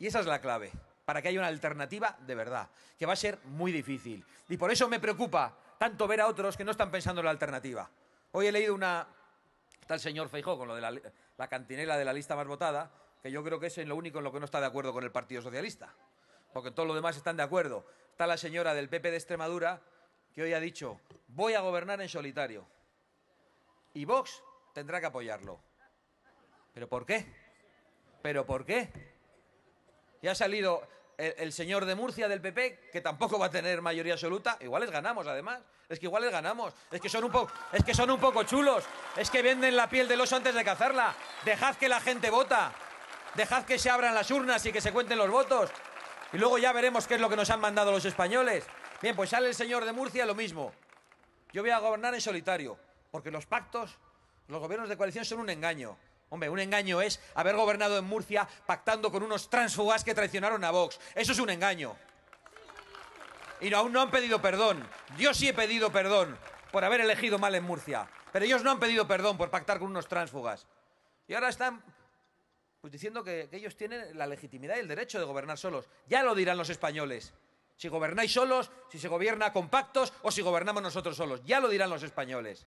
Y esa es la clave, para que haya una alternativa de verdad, que va a ser muy difícil. Y por eso me preocupa tanto ver a otros que no están pensando en la alternativa. Hoy he leído una, está el señor Feijó con lo de la, cantinela de la lista más votada, que yo creo que es lo único en lo que no está de acuerdo con el Partido Socialista, porque todos los demás están de acuerdo. Está la señora del PP de Extremadura que hoy ha dicho, voy a gobernar en solitario. Y Vox tendrá que apoyarlo. ¿Pero por qué? ¿Pero por qué? Y ha salido el, señor de Murcia del PP, que tampoco va a tener mayoría absoluta. Igual les ganamos, además. Es que igual les ganamos. Es que son un poco, es que son un poco chulos. Es que venden la piel del oso antes de cazarla. Dejad que la gente vota. Dejad que se abran las urnas y que se cuenten los votos. Y luego ya veremos qué es lo que nos han mandado los españoles. Bien, pues sale el señor de Murcia lo mismo. Yo voy a gobernar en solitario, porque los pactos, los gobiernos de coalición son un engaño. Hombre, un engaño es haber gobernado en Murcia pactando con unos tránsfugas que traicionaron a Vox. Eso es un engaño. Y aún no han pedido perdón. Yo sí he pedido perdón por haber elegido mal en Murcia. Pero ellos no han pedido perdón por pactar con unos tránsfugas. Y ahora están pues, diciendo que ellos tienen la legitimidad y el derecho de gobernar solos. Ya lo dirán los españoles. Si gobernáis solos, si se gobierna con pactos o si gobernamos nosotros solos. Ya lo dirán los españoles.